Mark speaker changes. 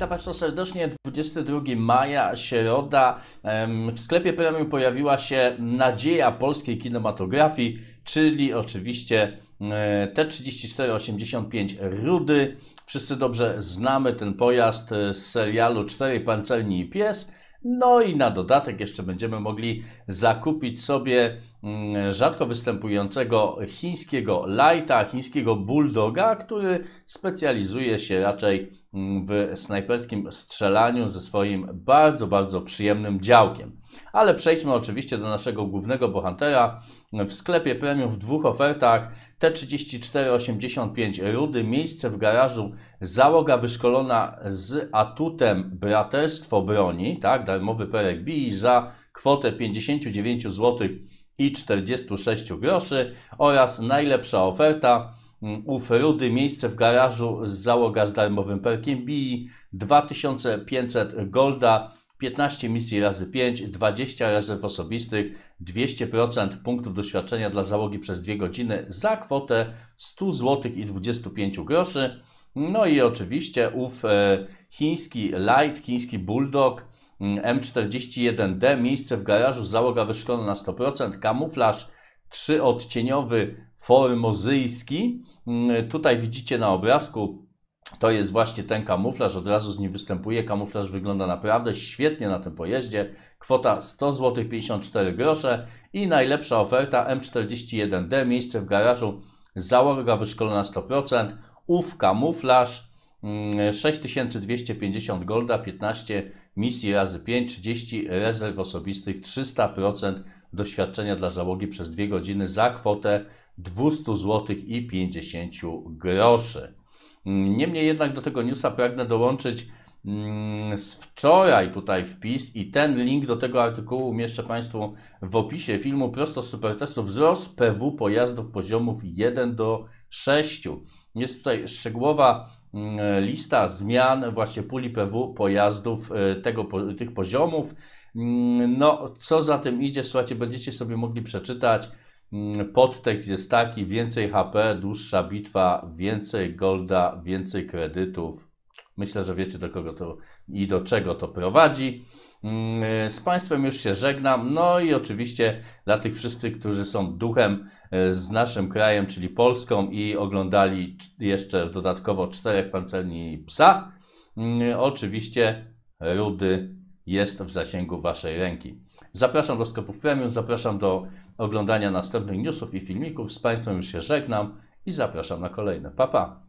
Speaker 1: witam Państwa serdecznie. 22 maja, środa. W sklepie premium pojawiła się nadzieja polskiej kinematografii, czyli oczywiście e, T3485 Rudy. Wszyscy dobrze znamy ten pojazd e, z serialu Cztery pancerni i pies. No i na dodatek jeszcze będziemy mogli zakupić sobie mm, rzadko występującego chińskiego lighta, chińskiego bulldoga, który specjalizuje się raczej mm, w snajperskim strzelaniu ze swoim bardzo, bardzo przyjemnym działkiem. Ale przejdźmy oczywiście do naszego głównego bohatera. W sklepie premium w dwóch ofertach T3485 Rudy, miejsce w garażu, załoga wyszkolona z atutem Braterstwo Broni, tak, darmowy perek BI za kwotę 59 zł i 46 groszy oraz najlepsza oferta mm, ów Rudy, miejsce w garażu, załoga z darmowym perkiem BI, 2500 golda 15 misji razy 5, 20 rezerw osobistych, 200% punktów doświadczenia dla załogi przez 2 godziny za kwotę 100 zł i 25 groszy. No i oczywiście ów e, chiński Light, chiński Bulldog M41D, mm, miejsce w garażu, załoga wyszkolona na 100%, kamuflaż trzyodcieniowy formozyjski. Mm, tutaj widzicie na obrazku to jest właśnie ten kamuflaż, od razu z nim występuje. Kamuflaż wygląda naprawdę świetnie na tym pojeździe. Kwota 100 zł 54 grosze i najlepsza oferta M41D, miejsce w garażu, załoga wyszkolona 100%, ów kamuflaż 6250 mm, golda, 15 misji razy 5, 30 rezerw osobistych, 300% doświadczenia dla załogi przez 2 godziny za kwotę 200 zł i 50 groszy. Niemniej jednak do tego newsa pragnę dołączyć mm, z wczoraj tutaj wpis i ten link do tego artykułu umieszczę Państwu w opisie filmu prosto z supertestu wzrost PW pojazdów poziomów 1 do 6. Jest tutaj szczegółowa mm, lista zmian właśnie puli PW pojazdów e, tego, tych poziomów. Mm, no, co za tym idzie, słuchajcie, będziecie sobie mogli przeczytać Mm, podtekst jest taki: więcej HP, dłuższa bitwa, więcej golda, więcej kredytów. Myślę, że wiecie do kogo to i do czego to prowadzi. Mm, y, z Państwem już się żegnam. No i oczywiście dla tych wszystkich, którzy są duchem y, z naszym krajem, czyli Polską, i oglądali jeszcze dodatkowo czterech pancerni psa, mm, oczywiście rudy jest w zasięgu Waszej ręki. Zapraszam do sklepów premium, zapraszam do oglądania następnych newsów i filmików. Z Państwem już się żegnam i zapraszam na kolejne. Pa, pa!